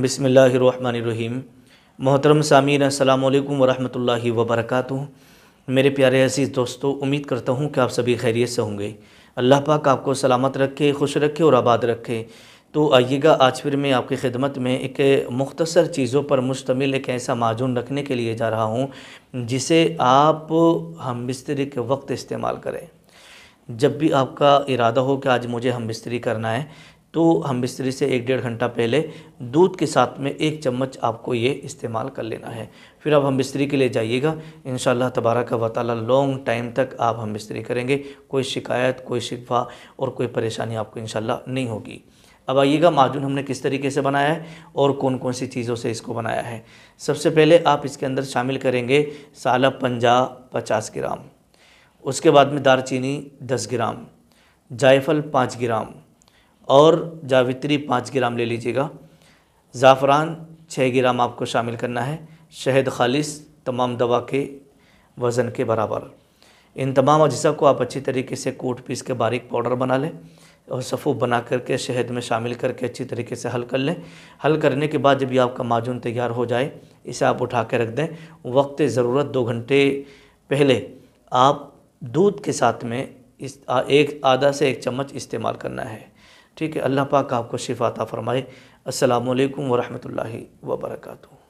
बिसमीम मोहतरम सामीन अल्लाम वरहमल वबरक मेरे प्यारे अजीज़ दोस्तों उम्मीद करता हूँ कि आप सभी खैरियत से होंगे अल्लाह पाक आपको सलामत रखे खुश रखे और आबाद रखे तो आइएगा आज फिर मैं आपकी खिदमत में एक मुख्तसर चीज़ों पर मुश्तमिल एक ऐसा माजून रखने के लिए जा रहा हूँ जिसे आप हम बिस्तरी के वक्त इस्तेमाल करें जब भी आपका इरादा हो कि आज मुझे हम बिस्तरी करना है तो हम बिस्तरी से एक डेढ़ घंटा पहले दूध के साथ में एक चम्मच आपको ये इस्तेमाल कर लेना है फिर आप हम बिस्तरी के लिए जाइएगा इन तबारा का वाली लॉन्ग टाइम तक आप हम बिस्तरी करेंगे कोई शिकायत कोई शिकवा और कोई परेशानी आपको इन नहीं होगी अब आइएगा माजून हमने किस तरीके से बनाया है और कौन कौन सी चीज़ों से इसको बनाया है सबसे पहले आप इसके अंदर शामिल करेंगे साला पंजा पचास ग्राम उसके बाद में दारचीनी दस ग्राम जायफल पाँच ग्राम और जावित्री पाँच ग्राम ले लीजिएगा ज़ाफ़रान छः ग्राम आपको शामिल करना है शहद खालिस तमाम दवा के वज़न के बराबर इन तमाम अज्जा को आप अच्छी तरीके से कोट पीस के बारीक पाउडर बना लें और सफ़ूफ बना करके शहद में शामिल करके अच्छी तरीके से हल कर लें हल करने के बाद जब भी आपका माजून तैयार हो जाए इसे आप उठा के रख दें वक्त ज़रूरत दो घंटे पहले आप दूध के साथ में इस एक आधा से एक चम्मच इस्तेमाल करना है ठीक है अल्लाह पाक आपको शिफाता फ़रमाए अल्लाम वरहमल वर्का